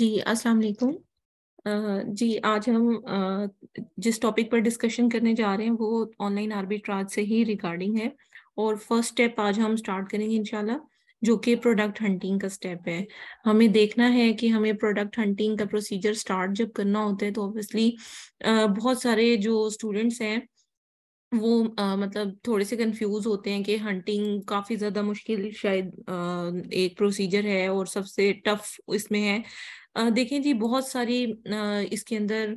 जी अस्सलाम वालेकुम जी आज हम जिस टॉपिक पर डिस्कशन करने जा रहे हैं वो ऑनलाइन आर्बिट्राज से ही रिगार्डिंग है और फर्स्ट स्टेप आज हम स्टार्ट करेंगे इंशाल्लाह जो कि प्रोडक्ट हंटिंग का स्टेप है हमें देखना है कि हमें प्रोडक्ट हंटिंग का प्रोसीजर स्टार्ट जब करना होता है तो ऑब्वियसली बहुत सारे जो स्टूडेंट्स हैं वो आ, मतलब थोड़े से कंफ्यूज होते हैं कि हंटिंग काफी ज्यादा मुश्किल शायद आ, एक प्रोसीजर है और सबसे टफ इसमें है आ, देखें जी बहुत सारी आ, इसके अंदर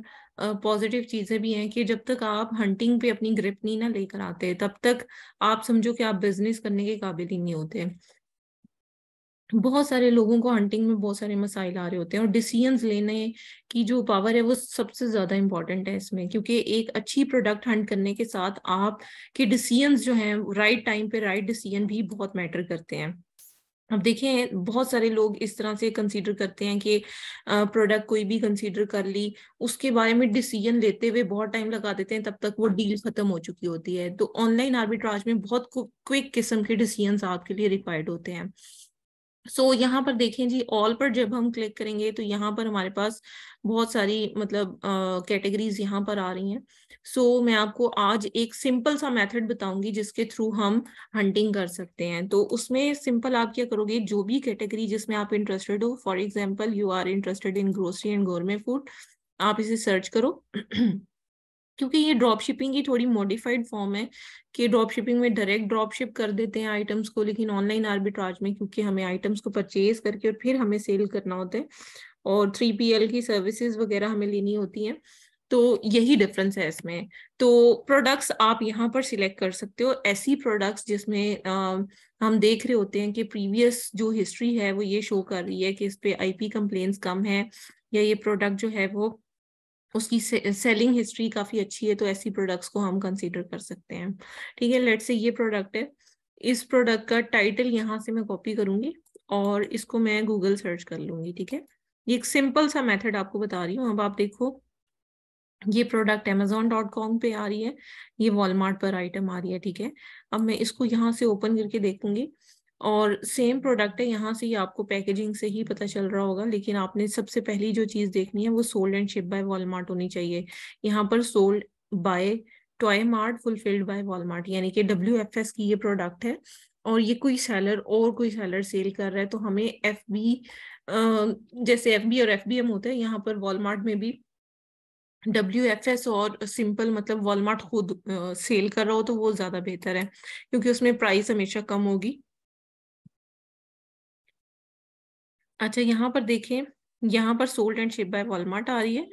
पॉजिटिव चीज़ें भी हैं कि जब तक आप हंटिंग पे अपनी ग्रिप नहीं ना लेकर आते तब तक आप समझो कि आप बिजनेस करने के काबिल ही नहीं होते बहुत सारे लोगों को हंटिंग में बहुत सारे मसाइल आ रहे होते हैं और डिसीजंस लेने की जो पावर है वो सबसे ज्यादा इंपॉर्टेंट है इसमें क्योंकि एक अच्छी प्रोडक्ट हंट करने के साथ आप के डिसीजंस जो हैं राइट टाइम पे राइट डिसीजन भी बहुत मैटर करते हैं अब देखें बहुत सारे लोग इस तरह से कंसीडर करते हैं कि प्रोडक्ट कोई भी कंसीडर कर ली उसके बारे में डिसीजन लेते हुए बहुत टाइम लगा देते हैं तब तक वो डील खत्म हो चुकी होती है तो ऑनलाइन आर्बिट्राज में बहुत क्विक किस्म के डिसीजन आपके लिए रिक्वायर्ड होते हैं सो so, यहाँ पर देखें जी ऑल पर जब हम क्लिक करेंगे तो यहाँ पर हमारे पास बहुत सारी मतलब कैटेगरीज uh, यहाँ पर आ रही हैं सो so, मैं आपको आज एक सिंपल सा मेथड बताऊंगी जिसके थ्रू हम हंटिंग कर सकते हैं तो उसमें सिंपल आप क्या करोगे जो भी कैटेगरी जिसमें आप इंटरेस्टेड हो for example you are interested in grocery and gourmet food आप इसे सर्च करो क्योंकि ये ड्रॉप शिपिंग की थोड़ी मॉडिफाइड फॉर्म है कि ड्रॉप शिपिंग में डायरेक्ट ड्रॉप शिप कर देते हैं आइटम्स को लेकिन ऑनलाइन आर्बिट्राज में क्योंकि हमें आइटम्स को परचेज करके और फिर हमें सेल करना होता है और थ्री पी की सर्विसेज वगैरह हमें लेनी होती हैं तो यही डिफरेंस है इसमें तो प्रोडक्ट्स आप यहाँ पर सिलेक्ट कर सकते हो ऐसी प्रोडक्ट्स जिसमें आ, हम देख रहे होते हैं कि प्रीवियस जो हिस्ट्री है वो ये शो कर रही है कि इस पे आईपी कंप्लेंट्स कम है या ये प्रोडक्ट जो है वो उसकी सेलिंग हिस्ट्री काफ़ी अच्छी है तो ऐसी प्रोडक्ट्स को हम कंसीडर कर सकते हैं ठीक है लेट से ये प्रोडक्ट है इस प्रोडक्ट का टाइटल यहाँ से मैं कॉपी करूंगी और इसको मैं गूगल सर्च कर लूंगी ठीक है ये एक सिंपल सा मेथड आपको बता रही हूँ अब आप देखो ये प्रोडक्ट अमेजोन डॉट कॉम पे आ रही है ये वॉलमार्ट पर आइटम आ रही है ठीक है अब मैं इसको यहाँ से ओपन करके देखूंगी और सेम प्रोडक्ट है यहाँ से ही आपको पैकेजिंग से ही पता चल रहा होगा लेकिन आपने सबसे पहली जो चीज़ देखनी है वो sold and ship by Walmart होनी चाहिए यहाँ पर sold by toy mart fulfilled by Walmart यानी कि डब्ल्यू एफ एस की ये प्रोडक्ट है और ये कोई सेलर और कोई सेलर सेल कर रहा है तो हमें एफ बी जैसे एफ बी और एफ बी एम होता है यहाँ पर वॉलमार्ट में भी डब्ल्यू एफ एस और सिंपल मतलब वॉलमार्ट खुद सेल कर रहा हो तो वो ज़्यादा बेहतर है क्योंकि उसमें प्राइस हमेशा कम होगी अच्छा यहाँ पर देखें यहाँ पर sold and ship by Walmart आ रही है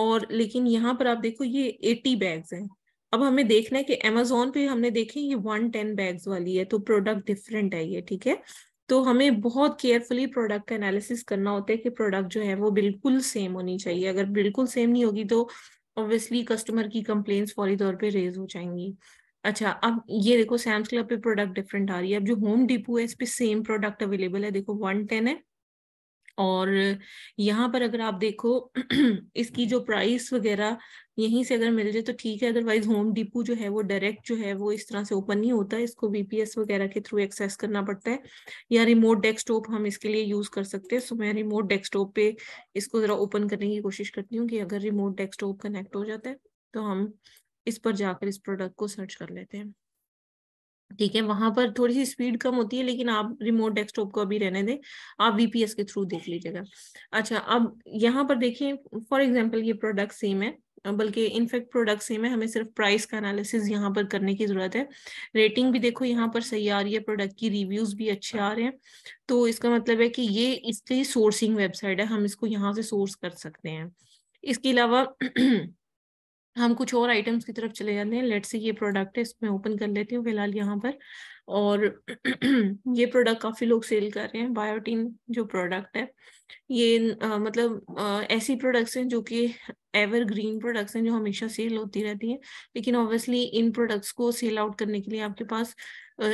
और लेकिन यहाँ पर आप देखो ये एटी बैग्स हैं अब हमें देखना है कि अमेजोन पे हमने देखे ये वन टेन बैग्स वाली है तो प्रोडक्ट डिफरेंट है ये ठीक है तो हमें बहुत केयरफुली प्रोडक्ट का एनालिसिस करना होता है कि प्रोडक्ट जो है वो बिल्कुल सेम होनी चाहिए अगर बिल्कुल सेम नहीं होगी तो ऑब्वियसली कस्टमर की कंप्लेन फौरी तौर पे रेज हो जाएंगी अच्छा अब ये देखो सैम्स क्लब पे प्रोडक्ट डिफरेंट आ रही है अब जो होम डिपो है इस पर सेम प्रोडक्ट अवेलेबल है देखो वन टेन है और यहाँ पर अगर आप देखो इसकी जो प्राइस वगैरह यहीं से अगर मिल जाए तो ठीक है अदरवाइज होम डिपो जो है वो डायरेक्ट जो है वो इस तरह से ओपन नहीं होता इसको वीपीएस वगैरह के थ्रू एक्सेस करना पड़ता है या रिमोट डेस्कटॉप हम इसके लिए यूज कर सकते हैं सो मैं रिमोट डेस्कटॉप पे इसको जरा ओपन करने की कोशिश करती हूँ कि अगर रिमोट डेस्कटॉप कनेक्ट हो जाता है तो हम इस पर जाकर इस प्रोडक्ट को सर्च कर लेते हैं ठीक है वहां पर थोड़ी सी स्पीड कम होती है लेकिन आप रिमोट डेस्कटॉप को अभी रहने दें आप वीपीएस के थ्रू देख लीजिएगा अच्छा अब यहाँ पर देखिए फॉर एग्जाम्पल ये प्रोडक्ट सेम है बल्कि इनफेक्ट प्रोडक्ट सेम है हमें सिर्फ प्राइस का एनालिसिस यहाँ पर करने की जरूरत है रेटिंग भी देखो यहाँ पर सही आ रही है प्रोडक्ट की रिव्यूज भी अच्छे आ रहे हैं तो इसका मतलब है कि ये इसकी सोर्सिंग वेबसाइट है हम इसको यहाँ से सोर्स कर सकते हैं इसके अलावा हम कुछ और आइटम्स की तरफ चले जाते हैं लेट से ये प्रोडक्ट है इसमें ओपन कर लेती हूँ फिलहाल यहाँ पर और ये प्रोडक्ट काफ़ी लोग सेल कर रहे हैं बायोटीन जो प्रोडक्ट है ये आ, मतलब आ, ऐसी प्रोडक्ट्स हैं जो कि एवर ग्रीन प्रोडक्ट्स हैं जो हमेशा सेल होती रहती हैं लेकिन ऑब्वियसली इन प्रोडक्ट्स को सेल आउट करने के लिए आपके पास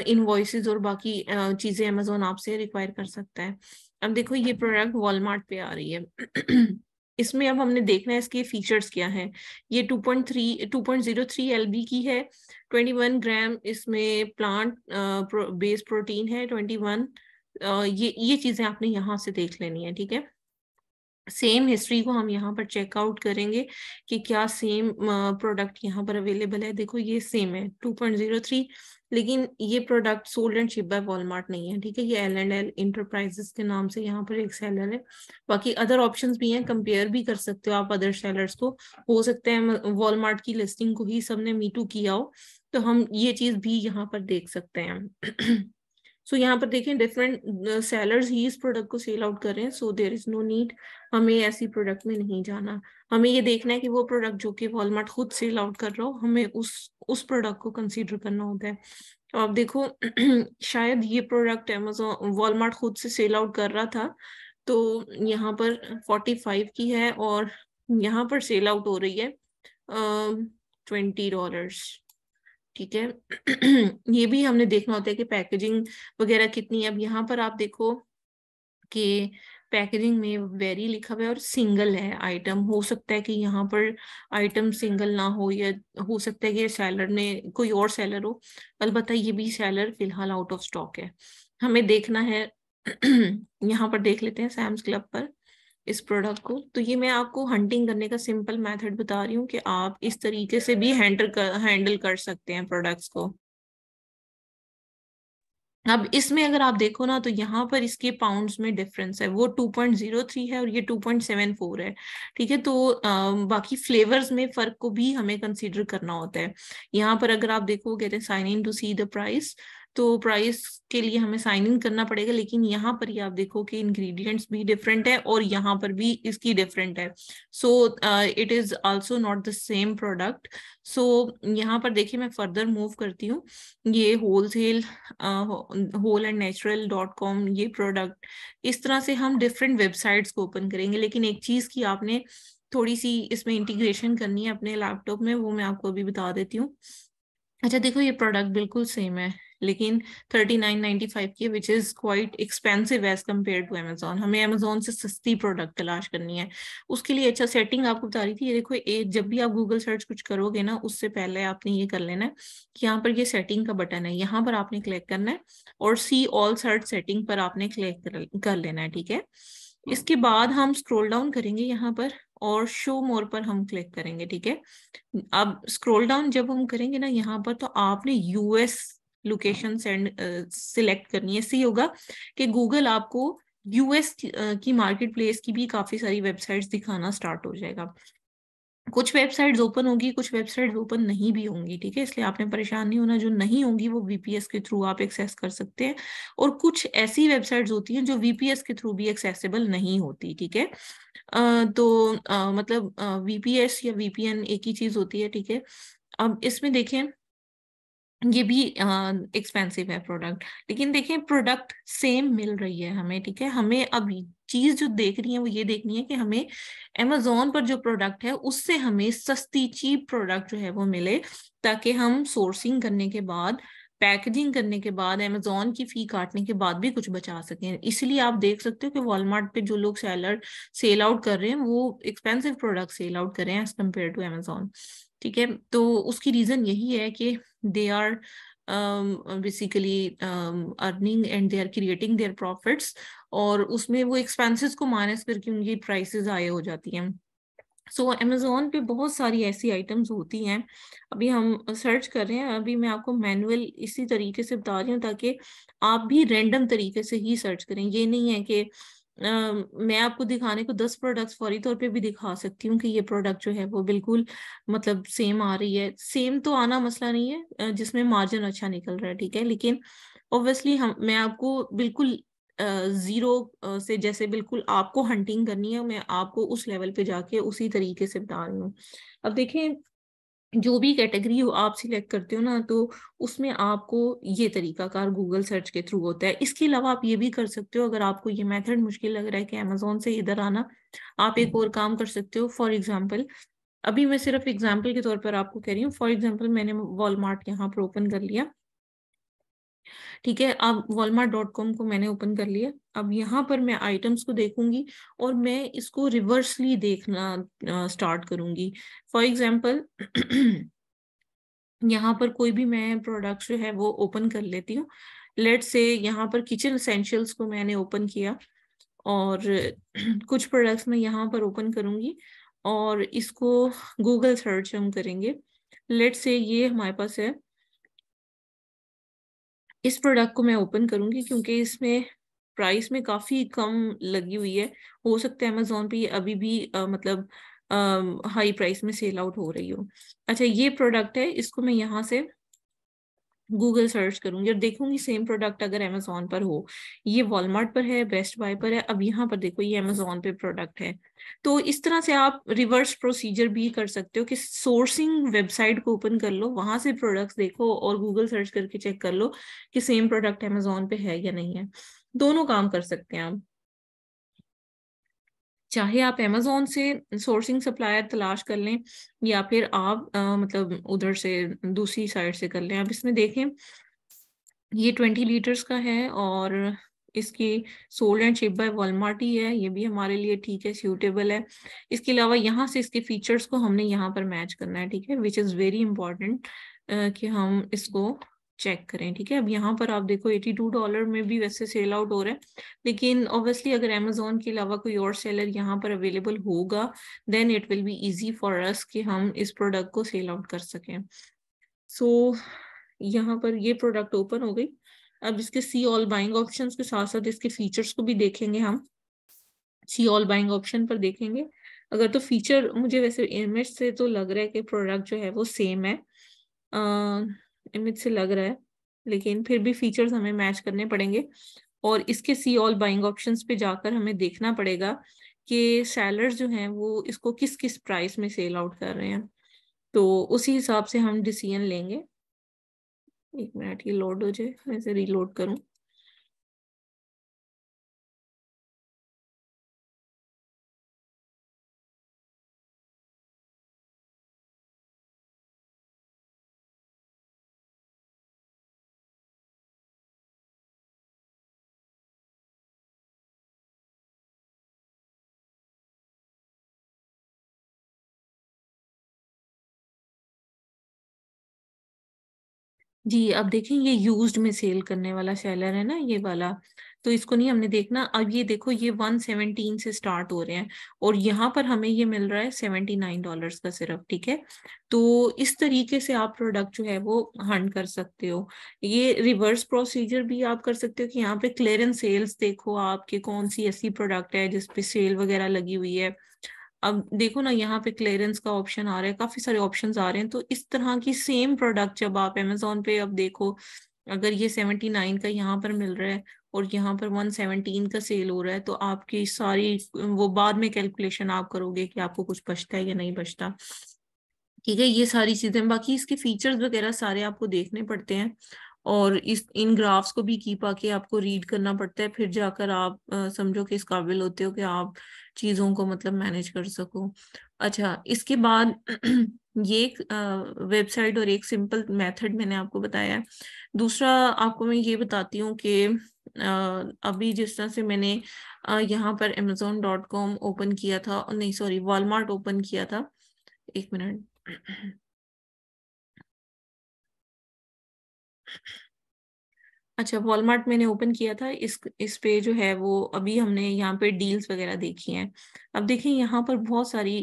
इन और बाकी चीज़ें अमेजोन आपसे रिक्वायर कर सकता है अब देखो ये प्रोडक्ट वॉलमार्ट पे आ रही है इसमें अब हमने देखना है इसके फीचर्स क्या हैं ये 2.3 2.03 एलबी की है 21 ग्राम इसमें प्लांट बेस प्रोटीन है 21 ये ये चीजें आपने यहाँ से देख लेनी है ठीक है सेम हिस्ट्री को हम यहाँ पर चेकआउट करेंगे कि क्या सेम प्रोडक्ट यहाँ पर अवेलेबल है देखो ये सेम है 2.03 लेकिन ये product sold and ship by Walmart नहीं है ठीक है ये एल एंड एल इंटरप्राइजेस के नाम से यहाँ पर एक सेलर है बाकी अदर ऑप्शन भी हैं कंपेयर भी कर सकते हो आप अदर सेलर्स को हो सकते हैं वॉलमार्ट की लिस्टिंग को ही सबने मीटू किया हो तो हम ये चीज भी यहाँ पर देख सकते हैं सो so, यहाँ पर देखें डिफरेंट सेलर्स uh, ही इस प्रोडक्ट को सेल आउट कर रहे हैं so there is no need हमें ऐसी प्रोडक्ट में नहीं जाना हमें ये देखना है कि वो प्रोडक्ट जो कि वॉलमार्ट खुद सेल आउट कर रहा हो हमें उस उस प्रोडक्ट को कंसीडर करना होता है तो आप देखो शायद ये प्रोडक्ट एमेजोन वॉलमार्ट खुद से सेल आउट कर रहा था तो यहाँ पर फोर्टी फाइव की है और यहाँ पर सेल आउट हो रही है ट्वेंटी uh, डॉलर्स ठीक है ये भी हमने देखना होता है कि पैकेजिंग वगैरह कितनी है अब यहाँ पर आप देखो कि पैकेजिंग में वेरी लिखा हुआ है और सिंगल है आइटम हो सकता है कि यहाँ पर आइटम सिंगल ना हो या हो सकता है कि सेलर ने कोई और सेलर हो अलबत् ये भी सेलर फिलहाल आउट ऑफ स्टॉक है हमें देखना है यहाँ पर देख लेते हैं सैम्स क्लब पर इस प्रोडक्ट को तो ये मैं आपको हंटिंग करने का सिंपल मेथड बता रही हूँ कि आप इस तरीके से भी हैंडल कर हैंडल कर सकते हैं प्रोडक्ट्स को अब इसमें अगर आप देखो ना तो यहाँ पर इसके पाउंड्स में डिफरेंस है वो 2.03 है और ये 2.74 है ठीक है तो आ, बाकी फ्लेवर्स में फर्क को भी हमें कंसीडर करना होता है यहाँ पर अगर आप देखो कहते हैं sign in to see the price तो प्राइस के लिए हमें साइन इन करना पड़ेगा लेकिन यहाँ पर ही आप देखो कि इंग्रेडिएंट्स भी डिफरेंट है और यहाँ पर भी इसकी डिफरेंट है so it is also not the same product so यहाँ पर देखिए मैं फर्दर मूव करती हूँ ये wholesale whole and natural dot com ये प्रोडक्ट इस तरह से हम डिफरेंट वेबसाइट्स को ओपन करेंगे लेकिन एक चीज़ की आपने थोड़ी सी इसमें इंटीग्रेशन करनी है अपने लैपटॉप में वो मैं आपको अभी बता देती हूँ अच्छा देखो ये प्रोडक्ट बिल्कुल सेम है लेकिन 39.95 की which is quite expensive as compare to Amazon हमें अमेजोन से सस्ती प्रोडक्ट तलाश करनी है उसके लिए अच्छा सेटिंग आपको बता रही थी ये देखो एक जब भी आप गूगल सर्च कुछ करोगे ना उससे पहले आपने ये कर लेना है कि यहाँ पर ये सेटिंग का बटन है यहाँ पर आपने क्लिक करना है और सी ऑल सर्च सेटिंग पर आपने क्लिक कर लेना है ठीक है इसके बाद हम स्क्रोल डाउन करेंगे यहाँ पर और शो मोर पर हम क्लिक करेंगे ठीक है अब स्क्रॉल डाउन जब हम करेंगे ना यहाँ पर तो आपने यूएस लोकेशन सेंड सिलेक्ट करनी है इससे होगा कि गूगल आपको यूएस uh, की मार्केट प्लेस की भी काफ़ी सारी वेबसाइट्स दिखाना स्टार्ट हो जाएगा कुछ वेबसाइट्स ओपन होगी कुछ वेबसाइट्स ओपन नहीं भी होंगी ठीक है इसलिए आपने परेशान नहीं होना जो नहीं होंगी वो वीपीएस के थ्रू आप एक्सेस कर सकते हैं और कुछ ऐसी वेबसाइट्स होती हैं जो वीपीएस के थ्रू भी एक्सेसिबल नहीं होती ठीक है तो आ, मतलब वीपीएस या वीपीएन एक ही चीज होती है ठीक है अब इसमें देखें ये भी एक्सपेंसिव है प्रोडक्ट लेकिन देखें प्रोडक्ट सेम मिल रही है हमें ठीक है हमें अब चीज जो देख रही है वो ये देखनी है कि हमें अमेजोन पर जो प्रोडक्ट है उससे हमें सस्ती चीप प्रोडक्ट जो है वो मिले ताकि हम सोर्सिंग करने के बाद पैकेजिंग करने के बाद अमेजोन की फी काटने के बाद भी कुछ बचा सकें इसलिए आप देख सकते हो कि वॉलमार्ट पे जो लोग सेलर सेल आउट कर रहे हैं वो एक्सपेंसिव प्रोडक्ट सेल आउट कर रहे हैं एज कम्पेयर टू अमेजोन ठीक है तो उसकी रीजन यही है कि they are basically earning and they are creating their profits और उसमें वो एक्सपेंसेस को माइनस करके उनकी प्राइसेस आए हो जाती हैं सो so, अमेजोन पे बहुत सारी ऐसी आइटम्स होती हैं अभी हम सर्च कर रहे हैं अभी मैं आपको मैनुअल इसी तरीके से बता रही हूँ ताकि आप भी रेंडम तरीके से ही सर्च करें ये नहीं है कि मैं आपको दिखाने को दस प्रोडक्ट्स फौरी तौर पे भी दिखा सकती हूँ कि ये प्रोडक्ट जो है वो बिल्कुल मतलब सेम आ रही है सेम तो आना मसला नहीं है जिसमें मार्जिन अच्छा निकल रहा है ठीक है लेकिन ऑब्वियसली हम मैं आपको बिल्कुल जीरो से जैसे बिल्कुल आपको हंटिंग करनी है मैं आपको उस लेवल पे जाके उसी तरीके से बता रही हूँ अब देखें जो भी कैटेगरी हो आप सिलेक्ट करते हो ना तो उसमें आपको ये तरीकाकार गूगल सर्च के थ्रू होता है इसके अलावा आप ये भी कर सकते हो अगर आपको ये मेथड मुश्किल लग रहा है कि अमेजोन से इधर आना आप एक हम्म। और काम कर सकते हो फॉर एग्जाम्पल अभी मैं सिर्फ एग्जाम्पल के तौर पर आपको कह रही हूँ फॉर एग्जाम्पल मैंने वॉलमार्ट यहाँ पर ओपन कर लिया ठीक है अब वॉलमार्ट डॉट कॉम को मैंने ओपन कर लिया अब यहाँ पर मैं आइटम्स को देखूंगी और मैं इसको रिवर्सली देखना स्टार्ट करूंगी फॉर एग्जाम्पल यहाँ पर कोई भी मैं प्रोडक्ट जो है वो ओपन कर लेती हूँ लेट से यहाँ पर किचन असेंशियल्स को मैंने ओपन किया और कुछ प्रोडक्ट्स मैं यहाँ पर ओपन करूँगी और इसको गूगल सर्च हम करेंगे लेट से ये हमारे पास है इस प्रोडक्ट को मैं ओपन करूंगी क्योंकि इसमें प्राइस में काफ़ी कम लगी हुई है हो सकता है अमेजोन पे अभी भी आ, मतलब हाई प्राइस में सेल आउट हो रही हो अच्छा ये प्रोडक्ट है इसको मैं यहाँ से गूगल सर्च करूंगी और देखूंगी सेम प्रोडक्ट अगर अमेजोन पर हो ये वॉलमार्ट पर है बेस्ट बाय पर है अब यहाँ पर देखो ये अमेजोन पे प्रोडक्ट है तो इस तरह से आप रिवर्स प्रोसीजर भी कर सकते हो कि सोर्सिंग वेबसाइट को ओपन कर लो वहां से प्रोडक्ट्स देखो और गूगल सर्च करके चेक कर लो कि सेम प्रोडक्ट अमेजोन पे है या नहीं है दोनों काम कर सकते हैं आप चाहे आप अमेजोन से सोर्सिंग सप्लायर तलाश कर लें या फिर आप आ, मतलब उधर से दूसरी साइड से कर लें आप इसमें देखें ये ट्वेंटी लीटर्स का है और इसकी sold and ship by Walmart ही है ये भी हमारे लिए ठीक है सूटेबल है इसके अलावा यहाँ से इसके फीचर्स को हमने यहाँ पर मैच करना है ठीक है विच इज़ वेरी इंपॉर्टेंट कि हम इसको चेक करें ठीक है अब यहाँ पर आप देखो 82 डॉलर में भी वैसे सेल आउट हो रहा है लेकिन ऑब्वियसली अगर अमेजोन के अलावा कोई और सेलर यहाँ पर अवेलेबल होगा then it will be easy for us कि हम इस प्रोडक्ट को सेल आउट कर सकें सो so, यहाँ पर ये प्रोडक्ट ओपन हो गई अब इसके सी ऑल बाइंग ऑप्शन के साथ साथ इसके फीचर्स को भी देखेंगे हम सी ऑल बाइंग ऑप्शन पर देखेंगे अगर तो फीचर मुझे वैसे इमेज से तो लग रहा है कि प्रोडक्ट जो है वो सेम है आ, इमेज से लग रहा है लेकिन फिर भी फीचर्स हमें मैच करने पड़ेंगे और इसके सी ऑल बाइंग ऑप्शंस पे जाकर हमें देखना पड़ेगा कि सेलर्स जो हैं वो इसको किस किस प्राइस में सेल आउट कर रहे हैं तो उसी हिसाब से हम डिसीजन लेंगे एक मिनट ये लोड हो जाए मैं इसे रीलोड करूँ जी अब देखें ये यूज में सेल करने वाला सेलर है ना ये वाला तो इसको नहीं हमने देखना अब ये देखो ये 117 से स्टार्ट हो रहे हैं और यहाँ पर हमें ये मिल रहा है 79 डॉलर्स का सिर्फ ठीक है तो इस तरीके से आप प्रोडक्ट जो है वो हंड कर सकते हो ये रिवर्स प्रोसीजर भी आप कर सकते हो कि यहाँ पे क्लियरेंस सेल्स देखो आपके कौन सी ऐसी प्रोडक्ट है जिसपे सेल वगैरह लगी हुई है अब देखो ना यहाँ पे क्लियरेंस का ऑप्शन आ रहा है काफी सारे ऑप्शन आ रहे हैं तो इस तरह की सेम प्रोडक्ट जब आप एमेजोन पे अब देखो अगर ये सेवेंटी नाइन का यहाँ पर मिल रहा है और यहाँ पर वन सेवनटीन का सेल हो रहा है तो आपकी सारी वो बाद में कैलकुलेशन आप करोगे कि आपको कुछ बचता है या नहीं बचता ठीक है ये सारी चीजें बाकी इसके फीचर्स वगैरह सारे आपको देखने पड़ते हैं और इस इन ग्राफ्स को भी कीप आके आपको रीड करना पड़ता है फिर जाकर आप समझो कि इस काबिल होते हो कि आप चीज़ों को मतलब मैनेज कर सको अच्छा इसके बाद ये एक वेबसाइट और एक सिंपल मेथड मैंने आपको बताया दूसरा आपको मैं ये बताती हूँ कि अभी जिस तरह से मैंने यहाँ पर अमेजोन डॉट कॉम ओपन किया था नहीं सॉरी वॉलमार्ट ओपन किया था एक मिनट अच्छा वॉलमार्ट मैंने ओपन किया था इस इस पे जो है वो अभी हमने यहाँ पे डील्स वगैरह देखी हैं अब देखें यहाँ पर बहुत सारी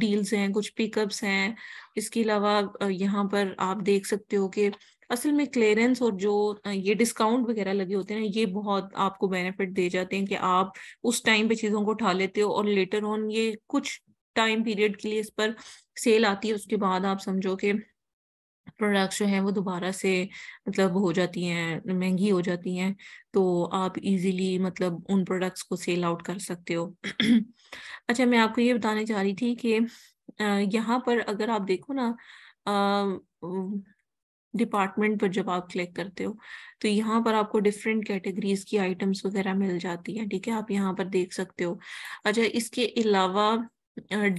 डील्स हैं कुछ पिकअप्स हैं इसके अलावा यहाँ पर आप देख सकते हो कि असल में क्लियरेंस और जो ये डिस्काउंट वगैरह लगे होते हैं ये बहुत आपको बेनिफिट दे जाते हैं कि आप उस टाइम पे चीज़ों को उठा लेते हो और लेटर ऑन ये कुछ टाइम पीरियड के लिए इस पर सेल आती है उसके बाद आप समझो कि प्रोडक्ट्स जो हैं वो दोबारा से मतलब हो जाती हैं महंगी हो जाती हैं तो आप इजीली मतलब उन प्रोडक्ट्स को सेल आउट कर सकते हो अच्छा मैं आपको ये बताने जा रही थी कि यहाँ पर अगर आप देखो ना डिपार्टमेंट पर जब आप क्लिक करते हो तो यहाँ पर आपको डिफरेंट कैटेगरीज की आइटम्स वगैरह मिल जाती हैं ठीक है आप यहाँ पर देख सकते हो अच्छा इसके अलावा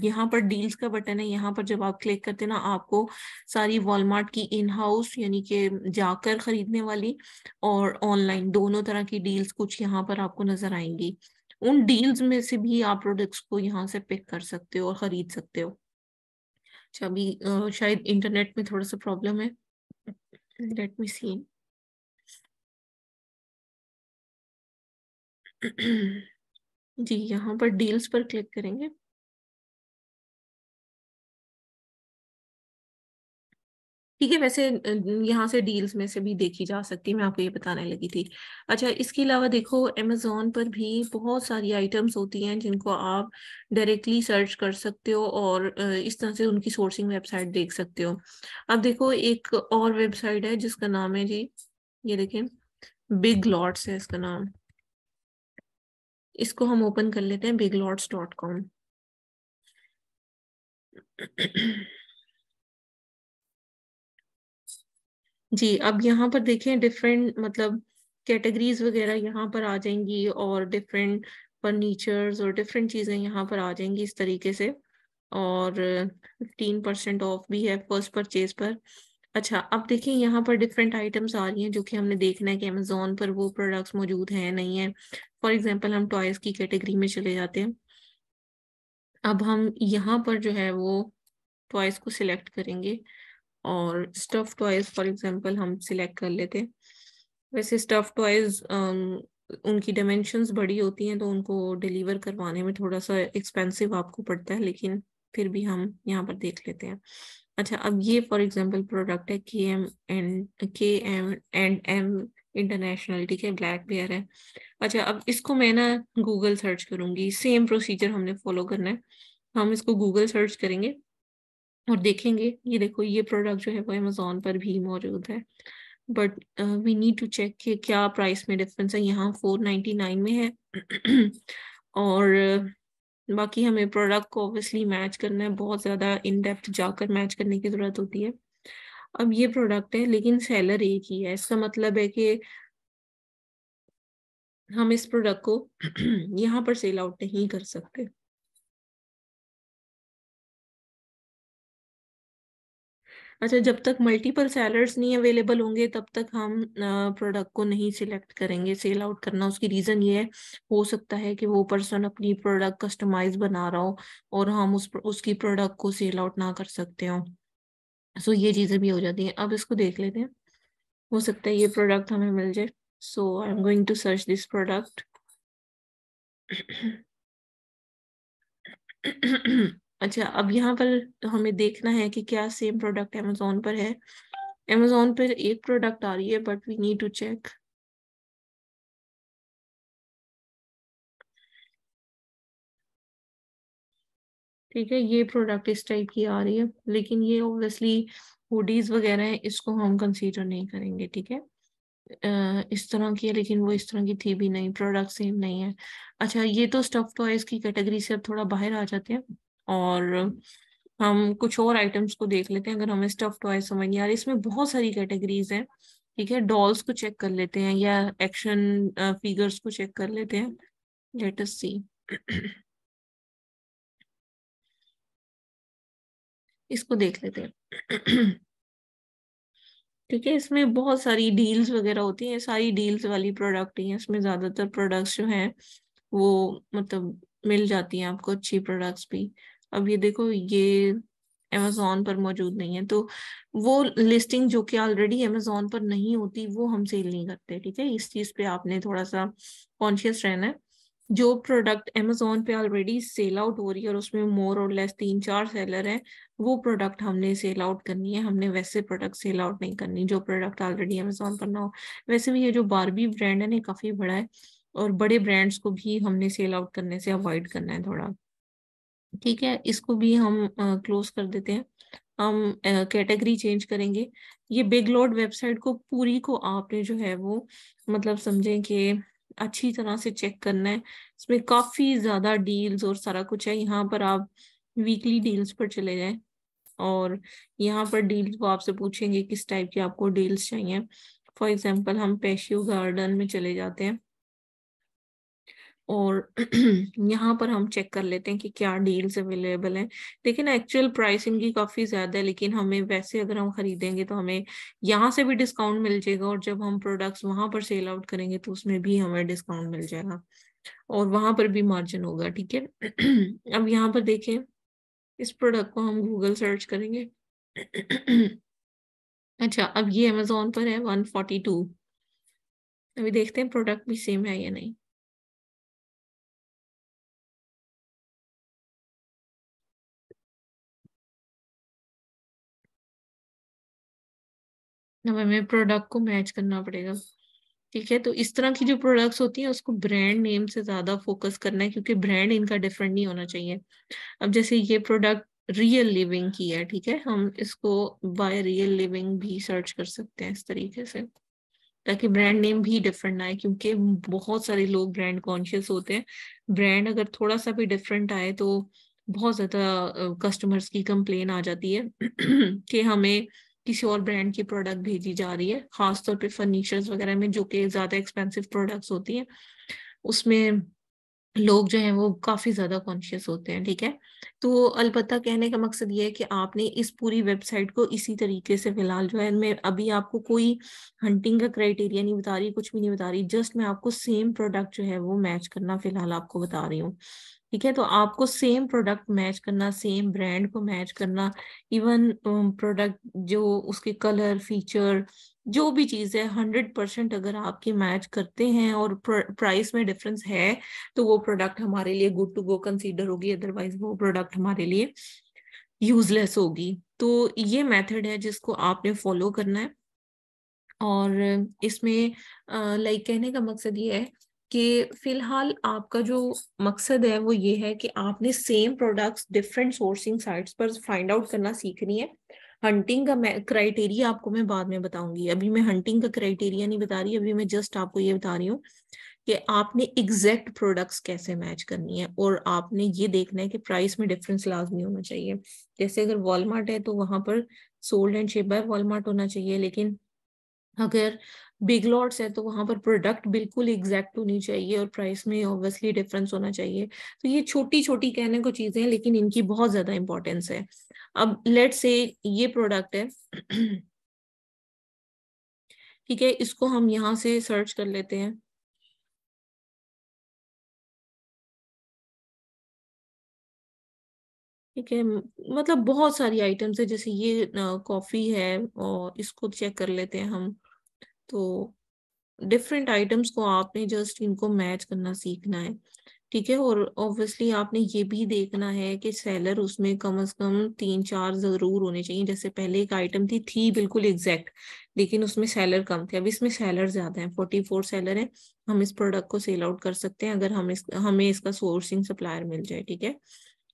यहाँ पर डील्स का बटन है यहाँ पर जब आप क्लिक करते ना आपको सारी वॉलमार्ट की इन हाउस यानी कि जाकर खरीदने वाली और ऑनलाइन दोनों तरह की डील्स कुछ यहाँ पर आपको नजर आएंगी उन डील्स में से भी आप प्रोडक्ट्स को यहाँ से पिक कर सकते हो और खरीद सकते हो अच्छा अभी शायद इंटरनेट में थोड़ा सा प्रॉब्लम है लेट मी सी जी यहाँ पर डील्स पर क्लिक करेंगे ठीक है वैसे यहाँ से डील्स में से भी देखी जा सकती है मैं आपको ये बताने लगी थी अच्छा इसके अलावा देखो अमेजोन पर भी बहुत सारी आइटम्स होती हैं जिनको आप डायरेक्टली सर्च कर सकते हो और इस तरह से उनकी सोर्सिंग वेबसाइट देख सकते हो अब देखो एक और वेबसाइट है जिसका नाम है जी ये देखें बिग लॉट्स है इसका नाम इसको हम ओपन कर लेते हैं बिग लॉट्स डॉट कॉम जी अब यहाँ पर देखें डिफरेंट मतलब कैटेगरीज वगैरह यहाँ पर आ जाएंगी और डिफरेंट फर्नीचर्स और डिफरेंट चीज़ें यहाँ पर आ जाएंगी इस तरीके से और फिफ्टीन परसेंट ऑफ भी है फर्स्ट परचेज पर अच्छा अब देखें यहाँ पर डिफरेंट आइटम्स आ रही हैं जो कि हमने देखना है कि अमेजोन पर वो प्रोडक्ट्स मौजूद हैं नहीं है फॉर एग्जाम्पल हम टॉयज़ की कैटेगरी में चले जाते हैं अब हम यहाँ पर जो है वो टॉयज़ को सिलेक्ट करेंगे और स्टफ टॉयज फॉर एग्जांपल हम सिलेक्ट कर लेते वैसे स्टफ टॉयज um, उनकी डायमेंशंस बड़ी होती हैं तो उनको डिलीवर करवाने में थोड़ा सा एक्सपेंसिव आपको पड़ता है लेकिन फिर भी हम यहाँ पर देख लेते हैं अच्छा अब ये फॉर एग्जांपल प्रोडक्ट है K M and K M and M international ठीक है ब्लैक बेयर है अच्छा अब इसको मैं ना गूगल सर्च करूंगी सेम प्रोसीजर हमने फॉलो करना है हम इसको गूगल सर्च करेंगे और देखेंगे ये देखो ये प्रोडक्ट जो है वो अमेजोन पर भी मौजूद है but we need to check कि क्या प्राइस में डिफरेंस है यहाँ फोर नाइन्टी नाइन में है और uh, बाकी हमें प्रोडक्ट को ऑब्वियसली मैच करना है बहुत ज़्यादा इन डेप्थ जाकर मैच करने की ज़रूरत होती है अब ये प्रोडक्ट है लेकिन सेलर एक ही है इसका मतलब है कि हम इस प्रोडक्ट को यहाँ पर सेल आउट नहीं कर सकते अच्छा जब तक मल्टीपल सेलर्स नहीं अवेलेबल होंगे तब तक हम प्रोडक्ट को नहीं सिलेक्ट करेंगे सेल आउट करना उसकी रीज़न ये है हो सकता है कि वो पर्सन अपनी प्रोडक्ट कस्टमाइज बना रहा हो और हम उस उसकी प्रोडक्ट को सेल आउट ना कर सकते हो सो so, ये चीज़ें भी हो जाती हैं अब इसको देख लेते हैं हो सकता है ये प्रोडक्ट हमें मिल जाए so I am going to search this product अच्छा अब यहाँ पर हमें देखना है कि क्या सेम प्रोडक्ट अमेजोन पर है अमेजोन पर एक प्रोडक्ट आ रही है but we need to check ठीक है ये प्रोडक्ट इस टाइप की आ रही है लेकिन ये ऑब्वियसली हुडीज वगैरह है इसको हम कंसीडर नहीं करेंगे ठीक है इस तरह की है लेकिन वो इस तरह की थी भी नहीं प्रोडक्ट सेम नहीं है अच्छा ये तो स्टफ टॉयज की कैटेगरी से अब थोड़ा बाहर आ जाते हैं और हम कुछ और आइटम्स को देख लेते हैं अगर हमें स्टफ टॉय समझ नहीं आ रही इसमें बहुत सारी कैटेगरीज हैं ठीक है डॉल्स को चेक कर लेते हैं या एक्शन फिगर्स को चेक कर लेते हैं लेट अस सी इसको देख लेते हैं ठीक है इसमें बहुत सारी डील्स वगैरह होती हैं सारी डील्स वाली प्रोडक्ट ही है इसमें ज़्यादातर प्रोडक्ट्स जो हैं वो मतलब मिल जाती हैं आपको अच्छी प्रोडक्ट्स भी अब ये देखो ये अमेजोन पर मौजूद नहीं है तो वो लिस्टिंग जो कि ऑलरेडी अमेजोन पर नहीं होती वो हम सेल नहीं करते ठीक है इस चीज़ पे आपने थोड़ा सा कॉन्शियस रहना है जो प्रोडक्ट अमेजोन पे ऑलरेडी सेल आउट हो रही है और उसमें मोर और लेस तीन चार सेलर हैं वो प्रोडक्ट हमने सेल आउट करनी है हमने वैसे प्रोडक्ट सेल आउट नहीं करनी जो प्रोडक्ट ऑलरेडी अमेजोन पर ना हो वैसे भी ये जो बारबी ब्रांड है ना काफ़ी बड़ा है और बड़े ब्रांड्स को भी हमने सेल आउट करने से अवॉइड करना है थोड़ा ठीक है इसको भी हम क्लोज कर देते हैं हम कैटेगरी चेंज करेंगे ये बिग लोड वेबसाइट को पूरी को आपने जो है वो मतलब समझें कि अच्छी तरह से चेक करना है इसमें काफ़ी ज़्यादा डील्स और सारा कुछ है यहाँ पर आप वीकली डील्स पर चले जाएं और यहाँ पर डील्स को आपसे पूछेंगे किस टाइप की आपको डील्स चाहिए फॉर एग्जांपल हम पेशियो गार्डन में चले जाते हैं और यहाँ पर हम चेक कर लेते हैं कि क्या डील्स अवेलेबल हैं लेकिन एक्चुअल प्राइस इनकी काफ़ी ज़्यादा है लेकिन हमें वैसे अगर हम ख़रीदेंगे तो हमें यहाँ से भी डिस्काउंट मिल जाएगा और जब हम प्रोडक्ट्स वहाँ पर सेल आउट करेंगे तो उसमें भी हमें डिस्काउंट मिल जाएगा और वहाँ पर भी मार्जिन होगा ठीक है अब यहाँ पर देखें इस प्रोडक्ट को हम गूगल सर्च करेंगे अच्छा अब ये अमेजोन पर है वन फोर्टी टू अभी देखते हैं प्रोडक्ट भी सेम है या नहीं अब हमें प्रोडक्ट को मैच करना पड़ेगा ठीक है तो इस तरह की जो प्रोडक्ट्स होती हैं उसको ब्रांड नेम से ज्यादा फोकस करना है क्योंकि ब्रांड इनका डिफरेंट नहीं होना चाहिए अब जैसे ये प्रोडक्ट रियल लिविंग की है ठीक है हम इसको बाय रियल लिविंग भी सर्च कर सकते हैं इस तरीके से ताकि ब्रांड नेम भी डिफरेंट आए क्योंकि बहुत सारे लोग ब्रांड कॉन्शियस होते हैं ब्रांड अगर थोड़ा सा भी डिफरेंट आए तो बहुत ज्यादा कस्टमर्स की कंप्लेन आ जाती है कि हमें किसी और ब्रांड की प्रोडक्ट भेजी जा रही है खासतौर पे फर्नीचर वगैरह में जो कि ज़्यादा एक्सपेंसिव प्रोडक्ट्स होती हैं उसमें लोग जो हैं वो काफ़ी ज़्यादा कॉन्शियस होते हैं ठीक है तो अलबत्ता कहने का मकसद ये है कि आपने इस पूरी वेबसाइट को इसी तरीके से फिलहाल जो है मैं अभी आपको कोई हंटिंग का क्राइटेरिया नहीं बता रही कुछ भी नहीं बता रही जस्ट मैं आपको सेम प्रोडक्ट जो है वो मैच करना फिलहाल आपको बता रही हूँ ठीक है तो आपको सेम प्रोडक्ट मैच करना सेम ब्रांड को मैच करना इवन प्रोडक्ट um, जो उसके कलर फीचर जो भी चीज़ है हंड्रेड परसेंट अगर आपके मैच करते हैं और प्राइस में डिफरेंस है तो वो प्रोडक्ट हमारे लिए गुड टू गो कंसीडर होगी अदरवाइज वो प्रोडक्ट हमारे लिए यूजलेस होगी तो ये मेथड है जिसको आपने फॉलो करना है और इसमें लाइक कहने का मकसद ये है कि फिलहाल आपका जो मकसद है वो ये है कि आपने same products different sourcing sites पर फाइंड आउट करना सीखनी है हंटिंग का क्राइटेरिया आपको मैं बाद में बताऊंगी अभी मैं हंटिंग का क्राइटेरिया नहीं बता रही अभी मैं जस्ट आपको ये बता रही हूँ कि आपने एग्जैक्ट प्रोडक्ट्स कैसे मैच करनी है और आपने ये देखना है कि प्राइस में डिफरेंस लाजमी होना चाहिए जैसे अगर वॉलमार्ट है तो वहाँ पर sold and ship by Walmart होना चाहिए लेकिन अगर बिग लॉट्स है तो वहाँ पर प्रोडक्ट बिल्कुल एग्जैक्ट होनी चाहिए और प्राइस में ऑब्वियसली डिफरेंस होना चाहिए तो ये छोटी छोटी कहने को चीज़ें हैं लेकिन इनकी बहुत ज़्यादा इंपॉर्टेंस है अब लेट से ये प्रोडक्ट है ठीक है इसको हम यहाँ से सर्च कर लेते हैं ठीक है मतलब बहुत सारी आइटम्स है जैसे ये कॉफ़ी है और इसको चेक कर लेते हैं हम तो डिफरेंट आइटम्स को आपने जस्ट इनको मैच करना सीखना है ठीक है और ऑब्वियसली आपने ये भी देखना है कि सेलर उसमें कम से कम तीन चार जरूर होने चाहिए जैसे पहले एक आइटम थी थी बिल्कुल एग्जैक्ट लेकिन उसमें सेलर कम थे अब इसमें सेलर ज्यादा हैं फोर्टी फोर सेलर हैं हम इस प्रोडक्ट को सेल आउट कर सकते हैं अगर हम इस हमें इसका सोर्सिंग सप्लायर मिल जाए ठीक है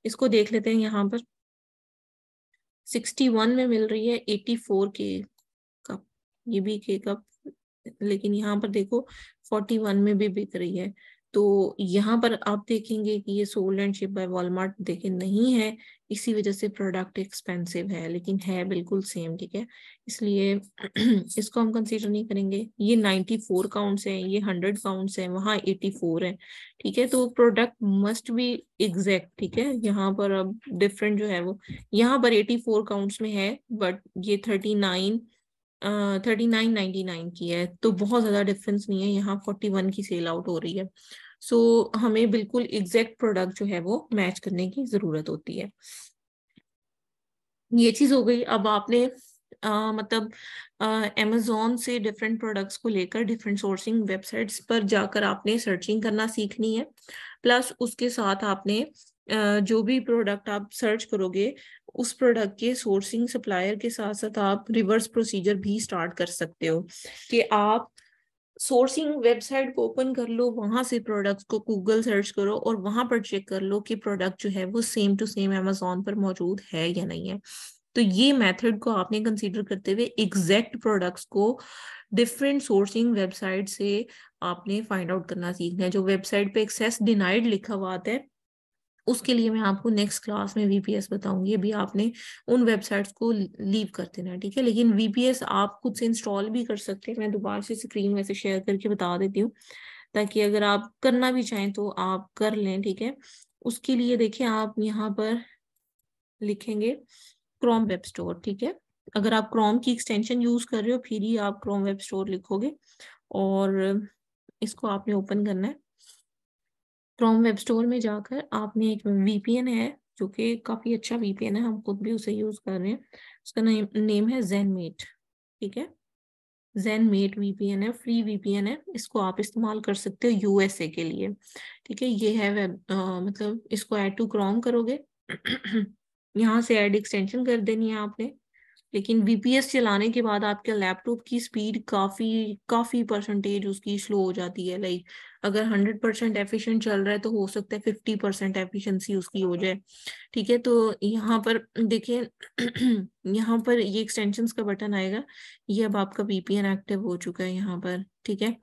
इसको देख लेते हैं यहाँ पर सिक्सटी वन में मिल रही है एटी फोर के कप ये भी के कप लेकिन यहाँ पर देखो फोर्टी वन में भी बिक रही है तो यहाँ पर आप देखेंगे कि ये sold and ship by Walmart देखे नहीं है इसी वजह से प्रोडक्ट एक्सपेंसिव है लेकिन है बिल्कुल सेम ठीक है इसलिए इसको हम कंसीडर नहीं करेंगे ये 94 काउंट्स हैं ये 100 काउंट्स हैं वहाँ 84 है ठीक है तो प्रोडक्ट मस्ट बी एग्जैक्ट ठीक है यहाँ पर अब डिफरेंट जो है वो यहाँ पर फोर काउंट्स में है बट ये nine thirty nine ninety nine की है तो बहुत ज़्यादा डिफरेंस नहीं है यहाँ फोर्टी वन की सेल आउट हो रही है सो so, हमें बिल्कुल एग्जैक्ट प्रोडक्ट जो है वो मैच करने की ज़रूरत होती है ये चीज़ हो गई अब आपने आ, मतलब अमेजोन से डिफरेंट प्रोडक्ट्स को लेकर डिफरेंट सोर्सिंग वेबसाइट्स पर जाकर आपने सर्चिंग करना सीखनी है प्लस उसके साथ आपने जो भी प्रोडक्ट आप सर्च करोगे उस प्रोडक्ट के सोर्सिंग सप्लायर के साथ साथ आप रिवर्स प्रोसीजर भी स्टार्ट कर सकते हो कि आप सोर्सिंग वेबसाइट को ओपन कर लो वहां से प्रोडक्ट्स को गूगल सर्च करो और वहां पर चेक कर लो कि प्रोडक्ट जो है वो सेम टू सेम अमेजोन पर मौजूद है या नहीं है तो ये मेथड को आपने कंसीडर करते हुए एग्जैक्ट प्रोडक्ट्स को डिफरेंट सोर्सिंग वेबसाइट से आपने फाइंड आउट करना सीखना है जो वेबसाइट पे एक्सेस डिनाइड लिखा हुआ है उसके लिए मैं आपको नेक्स्ट क्लास में वीपीएस बताऊंगी अभी आपने उन वेबसाइट्स को लीव कर देना ठीक है लेकिन वीपीएस आप खुद से इंस्टॉल भी कर सकते हैं मैं दोबारा से स्क्रीन में से शेयर करके बता देती हूँ ताकि अगर आप करना भी चाहें तो आप कर लें ठीक है उसके लिए देखिए आप यहाँ पर लिखेंगे क्रोम वेब स्टोर ठीक है अगर आप क्रोम की एक्सटेंशन यूज कर रहे हो फिर ही आप क्रोम वेब स्टोर लिखोगे और इसको आपने ओपन करना है क्रोम वेब स्टोर में जाकर आपने एक वीपीएन है जो कि काफ़ी अच्छा वीपीएन है हम खुद भी उसे यूज़ कर रहे हैं उसका नेम नेम है मेट ठीक है जेन मेट वीपीएन है फ्री वीपीएन है इसको आप इस्तेमाल कर सकते हो यूएसए के लिए ठीक है ये है वेब आ, मतलब इसको एड टू क्रॉम करोगे यहाँ से एड एक्सटेंशन कर देनी है आपने लेकिन वीपीएस चलाने के बाद आपके लैपटॉप की स्पीड काफ़ी काफ़ी परसेंटेज उसकी स्लो हो जाती है लाइक अगर हंड्रेड परसेंट एफिशियंट चल रहा है तो हो सकता है फिफ्टी परसेंट एफिशियंसी उसकी हो जाए ठीक है तो यहाँ पर देखिए यहाँ पर ये एक्सटेंशन का बटन आएगा ये अब आपका वीपीएन एक्टिव हो चुका है यहाँ पर ठीक है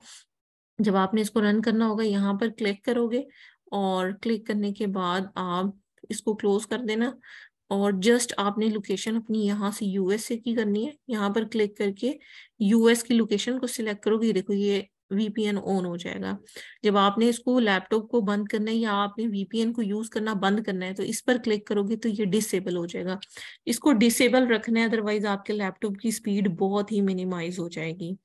जब आपने इसको रन करना होगा यहाँ पर क्लिक करोगे और क्लिक करने के बाद आप इसको क्लोज कर देना और जस्ट आपने लोकेशन अपनी यहाँ से यूएस से की करनी है यहाँ पर क्लिक करके यूएस की लोकेशन को सिलेक्ट करोगे देखो ये वीपीएन ऑन हो जाएगा जब आपने इसको लैपटॉप को बंद करना है या आपने वीपीएन को यूज करना बंद करना है तो इस पर क्लिक करोगे तो ये डिसेबल हो जाएगा इसको डिसेबल रखना है अदरवाइज आपके लैपटॉप की स्पीड बहुत ही मिनिमाइज हो जाएगी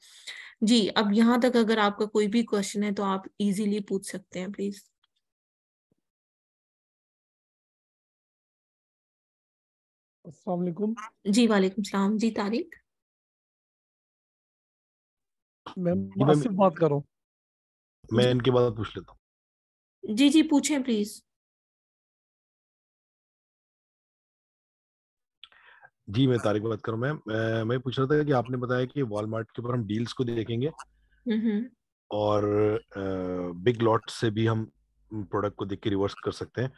जी अब यहाँ तक अगर आपका कोई भी क्वेश्चन है तो आप इजीली पूछ सकते हैं प्लीज अस्सलाम जी वालेकुम सलाम जी तारिक मैं से बात करो मैं इनके बाद पूछ लेता हूँ जी जी पूछें प्लीज जी मैं तारिक बात करूँ मैम मैं पूछ रहा था कि आपने बताया कि वॉलमार्ट के ऊपर हम डील्स को देखेंगे हम्म, हम्म। और बिग लॉट से भी हम प्रोडक्ट को देख के रिवर्स कर सकते हैं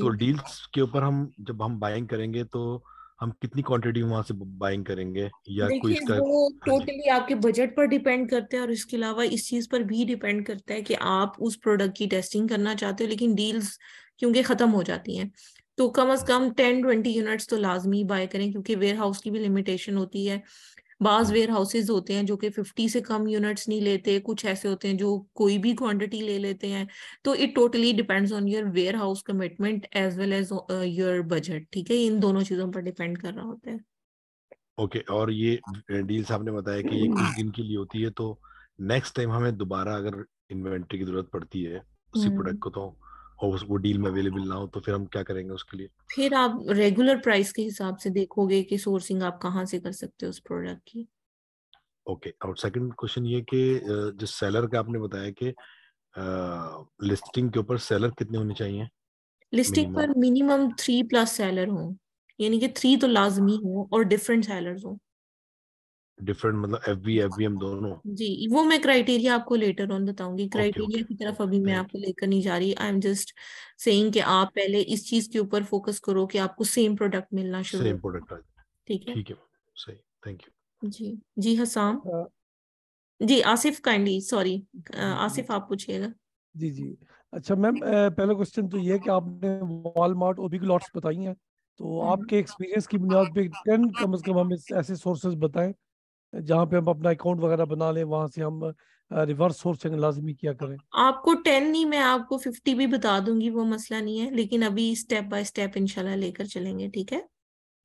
तो डील्स के ऊपर हम जब हम बाइंग करेंगे तो हम कितनी क्वांटिटी वहां से बाइंग करेंगे या कोई इसका वो हाँ टोटली आपके बजट पर डिपेंड करते हैं और इसके अलावा इस चीज पर भी डिपेंड करता है कि आप उस प्रोडक्ट की टेस्टिंग करना चाहते हो लेकिन डील्स क्योंकि खत्म हो जाती हैं तो कम अज हाँ। कम टेन ट्वेंटी यूनिट्स तो लाजमी बाय करें क्योंकि वेयर हाउस की भी लिमिटेशन होती है बाज हाँ। वेयर हाउसेज होते हैं जो कि फिफ्टी से कम यूनिट्स नहीं लेते कुछ ऐसे होते हैं जो कोई भी क्वांटिटी ले लेते हैं तो it totally depends on your warehouse commitment as well as your budget ठीक है इन दोनों चीजों पर डिपेंड कर रहा होता है ओके okay, और ये डील साहब ने बताया कि ये कुछ दिन के लिए होती है तो नेक्स्ट टाइम हमें दोबारा अगर इन्वेंट्री की जरूरत पड़ती है उसी प्रोडक्ट हम्म। को तो और वो डील में अवेलेबल ना हो तो फिर हम क्या करेंगे उसके लिए फिर आप रेगुलर प्राइस के हिसाब से देखोगे कि सोर्सिंग आप कहाँ से कर सकते हो उस प्रोडक्ट की ओके और सेकंड क्वेश्चन ये कि जो सेलर का आपने बताया कि लिस्टिंग के ऊपर सेलर कितने होने चाहिए लिस्टिंग पर मिनिमम थ्री प्लस सेलर हो यानी कि थ्री तो लाजमी हो और डिफरेंट सेलर्स हो डिफरेंट मतलब F F B B M दोनों जी वो मैं क्राइटेरिया आपको लेटर ऑन बताऊंगी क्राइटेरिया की तरफ अभी मैं आपको लेकर नहीं जा रही आई एम जस्ट सेइंग कि आप पहले इस चीज के ऊपर फोकस करो कि आपको सेम प्रोडक्ट मिलना शुरू सेम प्रोडक्ट ठीक है ठीक है सही थैंक यू जी जी हसाम जी आसिफ काइंडली सॉरी आसिफ आप पूछिएगा जी जी अच्छा मैम पहला क्वेश्चन तो ये है कि आपने वॉलमार्ट और बिग लॉट्स बताई हैं तो हम्म। आपके एक्सपीरियंस की बुनियाद पे 10 कम से कम हमें ऐसे सोर्सेज बताएं जहाँ पे हम अपना अकाउंट वगैरह बना लें वहाँ से हम रिवर्स सोर्सिंग लाजमी किया करें आपको टेन नहीं मैं आपको फिफ्टी भी बता दूंगी वो मसला नहीं है लेकिन अभी स्टेप बाय स्टेप इनशाला लेकर चलेंगे ठीक है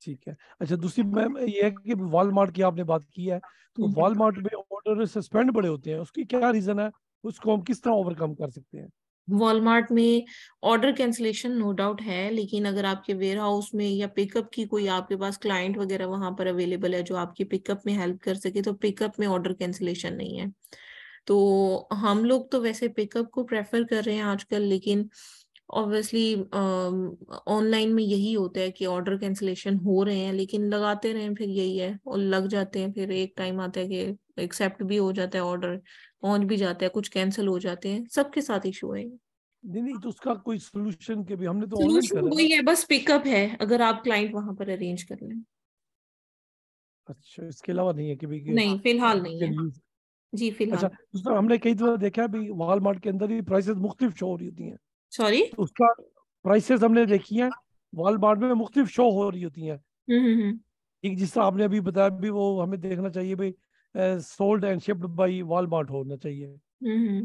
ठीक है अच्छा दूसरी मैम ये है कि वॉलमार्ट की आपने बात की है तो वॉलमार्ट हम्म। में ऑर्डर सस्पेंड बड़े होते हैं उसकी क्या रीजन है उसको हम किस तरह ओवरकम कर सकते हैं वॉलमार्ट में ऑर्डर कैंसिलेशन नो डाउट है लेकिन अगर आपके वेयर हाउस में या पिकअप की कोई आपके पास क्लाइंट वगैरह वहां पर अवेलेबल है जो आपकी पिकअप में हेल्प कर सके तो पिकअप में ऑर्डर कैंसिलेशन नहीं है तो हम लोग तो वैसे पिकअप को प्रेफर कर रहे हैं आजकल लेकिन ऑब्वियसली ऑनलाइन um, में यही होता है कि ऑर्डर कैंसिलेशन हो रहे हैं लेकिन लगाते रहे फिर यही है और लग जाते हैं फिर एक टाइम आता है कि एक्सेप्ट भी हो जाता है ऑर्डर पहुंच भी जाता है कुछ कैंसिल हो जाते हैं सबके साथ इशू है नहीं नहीं तो उसका कोई सलूशन के भी हमने तो सोल्यूशन वही है बस पिकअप है अगर आप क्लाइंट वहां पर अरेंज कर लें अच्छा इसके अलावा नहीं है कि भी नहीं फिलहाल नहीं है जी फिलहाल अच्छा दूसरा तो हमने कई दफा देखा है भी वॉलमार्ट के अंदर ही प्राइसेस मुख्तलिफ शो हो रही होती हैं सॉरी उसका प्राइसेस हमने देखी हैं वॉलमार्ट में मुख्तलिफ शो हो रही होती हैं हम्म, हम्म, हम्म। एक जिस तरह आपने अभी बताया भी वो हमें देखना चाहिए भाई sold and shipped by Walmart होना चाहिए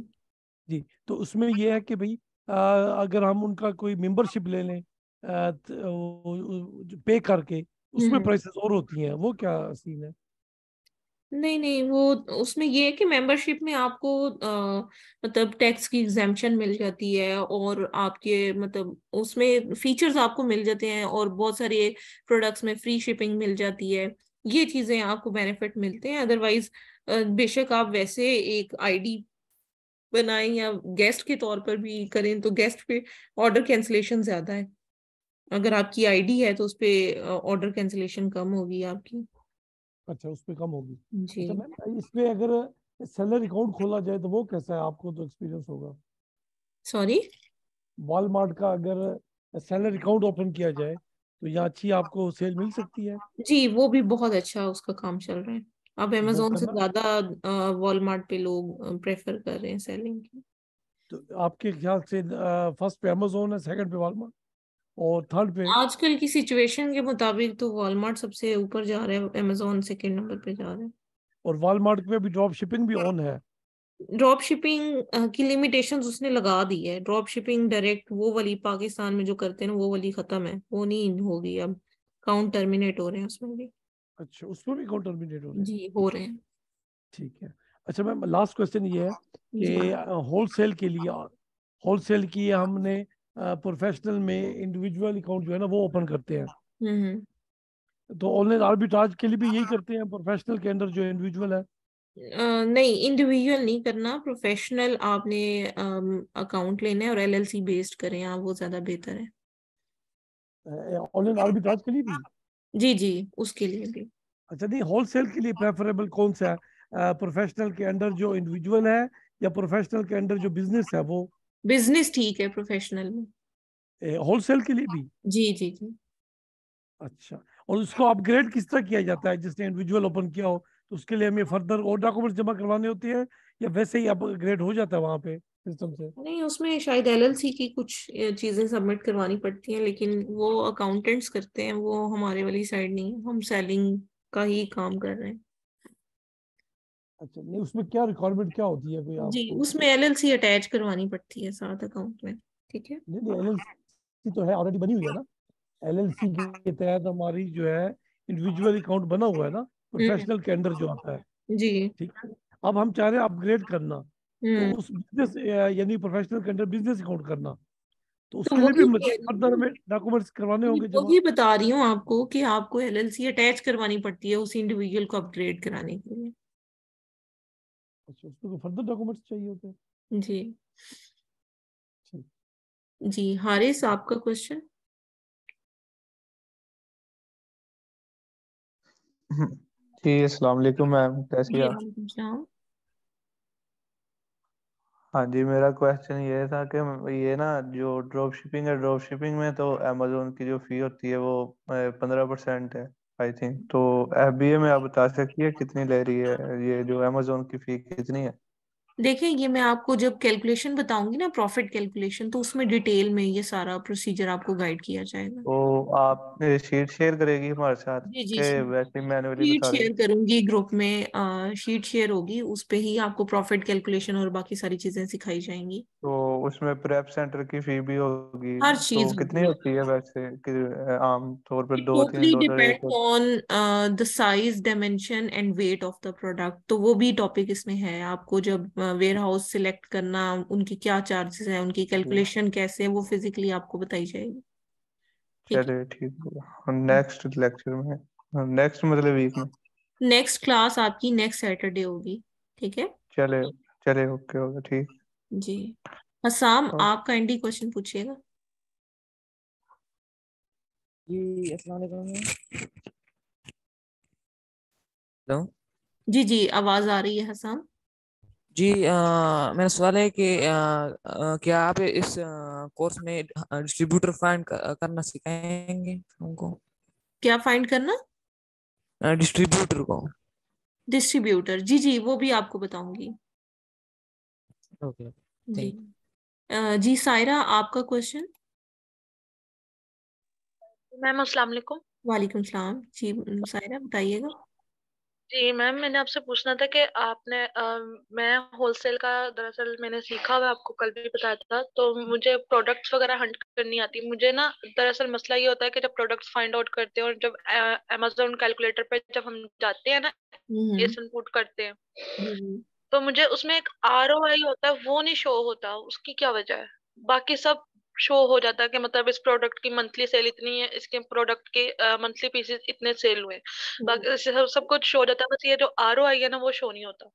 जी तो उसमें यह है कि भाई अगर हम उनका कोई मेंबरशिप ले लें तो, पे करके उसमें प्राइसेस और होती हैं वो क्या सीन है नहीं नहीं वो उसमें ये है कि मेंबरशिप में आपको आ, मतलब टैक्स की एग्जाम्पशन मिल जाती है और आपके मतलब उसमें फीचर्स आपको मिल जाते हैं और बहुत सारे प्रोडक्ट्स में फ्री शिपिंग मिल जाती है ये चीजें आपको बेनिफिट मिलते हैं अदरवाइज बेशक आप वैसे एक आईडी बनाएं या गेस्ट के तौर पर भी करें तो गेस्ट पे ऑर्डर कैंसिलेशन ज्यादा है अगर आपकी आईडी है तो उस पर ऑर्डर कैंसिलेशन कम होगी आपकी अच्छा उस पर कम होगी जी अच्छा इस पे अगर सेलर अकाउंट खोला जाए तो वो कैसा है आपको तो एक्सपीरियंस होगा सॉरी वॉलमार्ट का अगर सेलर अकाउंट ओपन किया जाए तो यहाँ अच्छी आपको सेल मिल सकती है जी वो भी बहुत अच्छा उसका काम चल रहा है अब अमेजोन से ज्यादा वॉलमार्ट पे लोग प्रेफर कर रहे हैं सेलिंग की तो आपके ख्याल से फर्स्ट पे अमेजोन है सेकंड पे वॉलमार्ट और थर्ड पे आजकल की सिचुएशन के मुताबिक तो वॉलमार्ट सबसे ऊपर जा रहा है अमेजोन सेकेंड नंबर पे जा रहा हाँ। है और वॉलमार्ट पे भी ड्रॉप शिपिंग भी ऑन है ड्रॉप शिपिंग की लिमिटेशंस उसने लगा दी है ड्रॉप शिपिंग डायरेक्ट वो वाली पाकिस्तान में जो करते हैं वो वाली खत्म है वो नहीं होगी अब काउंट टर्मिनेट हो रहे हैं उसमें भी अच्छा उसमें भी काउंट टर्मिनेट हो रहे हैं जी हो रहे हैं ठीक है अच्छा मैम लास्ट क्वेश्चन ये है कि होलसेल के लिए होलसेल की हमने प्रोफेशनल में इंडिविजुअल अकाउंट जो है ना वो ओपन करते हैं हम्म, हम्म। तो ऑनलाइन आर्बिट्राज के लिए भी यही करते हैं प्रोफेशनल के अंदर जो इंडिविजुअल है नहीं इंडिविजुअल नहीं करना प्रोफेशनल आपने अकाउंट लेने और एलएलसी बेस्ड करें आप वो ज्यादा बेहतर है ऑनलाइन आर्बिट्राज के लिए भी जी जी उसके लिए भी अच्छा नहीं होलसेल के लिए प्रेफरेबल कौन सा है प्रोफेशनल के अंदर जो इंडिविजुअल है या प्रोफेशनल के अंदर जो बिजनेस है वो बिजनेस ठीक है प्रोफेशनल में होलसेल के लिए भी जी जी जी अच्छा और उसको अपग्रेड किस तरह किया जाता है जिसने इंडिविजुअल ओपन किया हो तो उसके लिए हमें फर्दर और डॉक्यूमेंट्स जमा करवाने होते हैं या वैसे ही अपग्रेड हो जाता है वहाँ पे सिस्टम से नहीं उसमें शायद एलएलसी की कुछ चीजें सबमिट करवानी पड़ती हैं लेकिन वो अकाउंटेंट्स करते हैं वो हमारे वाली साइड नहीं हम सेलिंग का ही काम कर रहे हैं अच्छा नहीं उसमें क्या रिक्वायरमेंट क्या होती है कोई आप जी उसमें एलएलसी अटैच करवानी पड़ती है साथ अकाउंट में ठीक है नहीं नहीं एलएलसी तो है ऑलरेडी बनी हुई है ना एलएलसी हाँ। के तहत हमारी जो है इंडिविजुअल अकाउंट बना हुआ है ना प्रोफेशनल के अंडर जो आता है जी ठीक है अब हम चाह रहे हैं अपग्रेड करना तो हम्म। उस बिजनेस यानी प्रोफेशनल के अंडर बिजनेस अकाउंट करना तो, तो उसके लिए भी फर्दर में डॉक्यूमेंट्स करवाने होंगे जो भी बता रही हूँ आपको कि आपको एलएलसी अटैच करवानी पड़ती है उस इंडिविजुअल को अपग्रेड कराने के लिए अच्छा उसमें फर्दर तो डॉक्यूमेंट्स चाहिए होते हैं जी जी हारिस आपका क्वेश्चन जी अस्सलाम वालेकुम मैम कैसी आप हाँ जी मेरा क्वेश्चन ये था कि ये ना जो ड्रॉप शिपिंग है ड्रॉप शिपिंग में तो अमेजोन की जो फी होती है वो पंद्रह परसेंट है आई थिंक तो एफ में आप बता सकती है कितनी ले रही है ये जो अमेजोन की फी कितनी है देखें ये मैं आपको जब कैलकुलेशन बताऊंगी ना प्रॉफिट कैलकुलेशन तो उसमें डिटेल में ये सारा प्रोसीजर आपको गाइड किया जाएगा तो आप शीट शेयर करेगी हमारे साथ जी जी वैसे शीट शेयर करूंगी ग्रुप में शीट शेयर होगी उस पे ही आपको प्रॉफिट कैलकुलेशन और बाकी सारी चीजें सिखाई जाएंगी तो उसमें प्रेप सेंटर की फी भी होगी हर चीज तो कितनी होती है वैसे आमतौर पर दो तीन depend on the size dimension and weight of the product तो वो भी टॉपिक इसमें है आपको जब वेयर हाउस सिलेक्ट करना उनकी क्या चार्जेस है उनकी कैलकुलेशन कैसे है वो फिजिकली आपको बताई जाएगी चलिए ठीक नेक्स्ट लेक्चर में नेक्स्ट मतलब वीक में नेक्स्ट क्लास आपकी नेक्स्ट सैटरडे होगी ठीक है चले चले ओके ठीक जी हसाम आपका एंडी क्वेश्चन पूछिएगा जी जी जी आवाज आ रही है हसाम जी आ, मेरा सवाल है कि क्या आप इस आ, कोर्स में डिस्ट्रीब्यूटर फाइंड करना सिखाएंगे हमको क्या फाइंड करना डिस्ट्रीब्यूटर को डिस्ट्रीब्यूटर जी जी वो भी आपको बताऊंगी ओके जी जी सायरा आपका क्वेश्चन मैम अस्सलाम वालेकुम वालेकुम सलाम जी सायरा बताइएगा जी मैम मैंने आपसे पूछना था कि आपने आ, मैं होलसेल का दरअसल मैंने सीखा हुआ आपको कल भी बताया था तो मुझे प्रोडक्ट्स वगैरह हंट करनी आती मुझे ना दरअसल मसला ये होता है कि जब प्रोडक्ट्स फाइंड आउट करते हैं और जब अमेजोन कैलकुलेटर पर जब हम जाते हैं ना ये हम्म। इनपुट करते हैं तो मुझे उसमें एक आर होता है वो नहीं शो होता उसकी क्या वजह है बाकी सब शो हो जाता है कि मतलब इस प्रोडक्ट की मंथली सेल इतनी है इसके प्रोडक्ट के मंथली पीसेस इतने सेल हुए हम्म। बाकी सब, सब कुछ शो हो जाता है बस ये जो आर है ना वो शो नहीं होता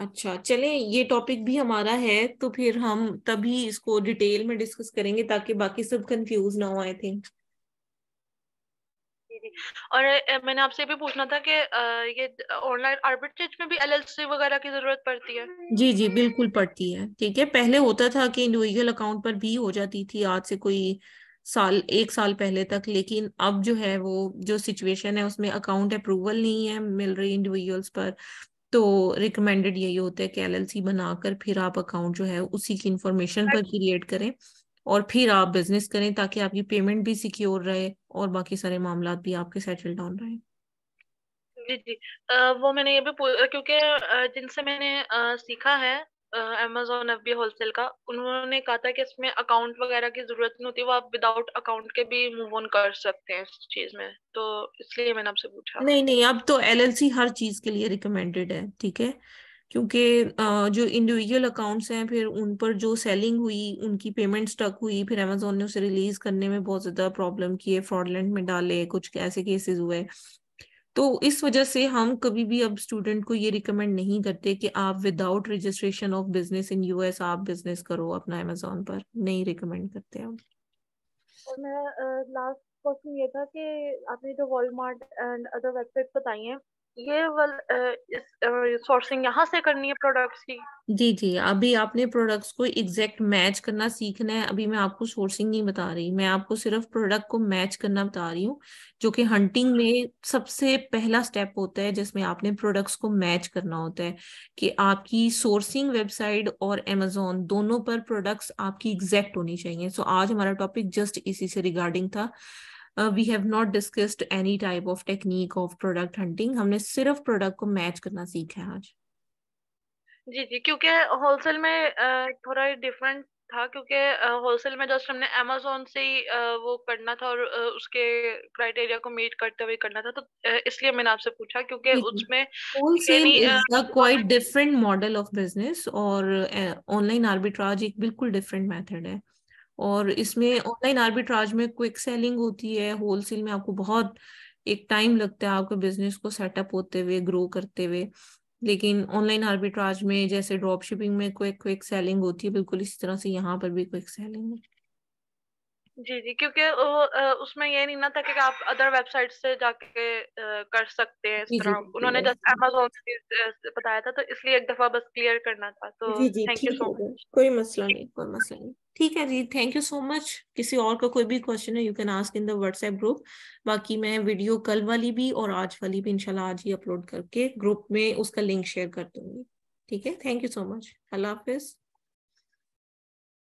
अच्छा चले ये टॉपिक भी हमारा है तो फिर हम तभी इसको डिटेल में डिस्कस करेंगे ताकि बाकी सब कंफ्यूज ना हो आई थिंक और मैंने आपसे भी पूछना था कि ये ऑनलाइन आर्बिट्रेज में भी एलएलसी वगैरह की जरूरत पड़ती है जी जी बिल्कुल पड़ती है ठीक है पहले होता था कि इंडिविजुअल अकाउंट पर भी हो जाती थी आज से कोई साल एक साल पहले तक लेकिन अब जो है वो जो सिचुएशन है उसमें अकाउंट अप्रूवल नहीं है मिल रही इंडिविजुअल्स पर तो रिकमेंडेड यही होता है कि एलएलसी बनाकर फिर आप अकाउंट जो है उसी की इंफॉर्मेशन पर हाँ क्रिएट करें और फिर आप बिजनेस करें ताकि आपकी पेमेंट भी सिक्योर रहे और बाकी सारे मामला भी आपके सेटल डाउन रहे जी जी आ, वो मैंने ये भी क्योंकि जिनसे मैंने आ, सीखा है अमेजोन एफ बी होलसेल का उन्होंने कहा था कि इसमें अकाउंट वगैरह की जरूरत नहीं होती वो आप विदाउट अकाउंट के भी मूव ऑन कर सकते हैं इस चीज में तो इसलिए मैंने आपसे पूछा नहीं नहीं अब तो एलएलसी हर चीज के लिए रिकमेंडेड है ठीक है क्योंकि जो इंडिविजुअल अकाउंट्स हैं फिर उन पर जो सेलिंग हुई उनकी पेमेंट स्टक हुई फिर अमेजोन ने उसे रिलीज करने में बहुत ज़्यादा प्रॉब्लम किए फ्रॉडलैंड में डाले कुछ ऐसे केसेस हुए तो इस वजह से हम कभी भी अब स्टूडेंट को ये रिकमेंड नहीं करते कि आप without registration of business in US आप बिजनेस करो अपना अमेजोन पर नहीं रिकमेंड करते हम मैं लास्ट क्वेश्चन ये था कि आपने जो वॉलमार्ट एंड अदर वेबसाइट बताई हैं ये वल सोर्सिंग यहाँ से करनी है प्रोडक्ट्स की जी जी अभी आपने प्रोडक्ट्स को एग्जैक्ट मैच करना सीखना है अभी मैं आपको सोर्सिंग नहीं बता रही मैं आपको सिर्फ प्रोडक्ट को मैच करना बता रही हूँ जो कि हंटिंग में सबसे पहला स्टेप होता है जिसमें आपने प्रोडक्ट्स को मैच करना होता है कि आपकी सोर्सिंग वेबसाइट और एमेजोन दोनों पर प्रोडक्ट्स आपकी एग्जैक्ट होनी चाहिए सो आज हमारा टॉपिक जस्ट इसी से रिगार्डिंग था we have not discussed any type of technique of product hunting हमने सिर्फ प्रोडक्ट को मैच करना सीखा है आज जी जी क्योंकि होलसेल में थोड़ा डिफरेंट था क्योंकि होलसेल में जस्ट हमने अमेजोन से ही वो करना था और उसके क्राइटेरिया को मीट करते हुए करना था तो इसलिए मैंने आपसे पूछा क्योंकि उसमें wholesale is a quite different model of business और ऑनलाइन आर्बिट्राज एक बिल्कुल डिफरेंट मेथड है और इसमें ऑनलाइन आर्बिट्राज में क्विक सेलिंग होती है होलसेल में आपको बहुत एक टाइम लगता है आपके बिजनेस को सेटअप होते हुए ग्रो करते हुए लेकिन ऑनलाइन आर्बिट्राज में जैसे ड्रॉप शिपिंग में क्विक क्विक सेलिंग होती है बिल्कुल इसी तरह से यहाँ पर भी क्विक सेलिंग है जी जी क्योंकि वो उसमें ये नहीं ना था कि आप अदर वेबसाइट से जाके कर सकते हैं जी, जी, उन्होंने जस्ट अमेजोन से बताया था तो इसलिए एक दफा बस क्लियर करना था तो थैंक यू सो मच कोई मसला नहीं कोई मसला नहीं ठीक है जी थैंक यू सो मच किसी और का कोई भी क्वेश्चन है you can ask in the WhatsApp group बाकी मैं वीडियो कल वाली भी और आज वाली भी इंशाल्लाह आज ही अपलोड करके ग्रुप में उसका लिंक शेयर कर दूंगी ठीक है थैंक यू सो मच अल्लाह हाफिज़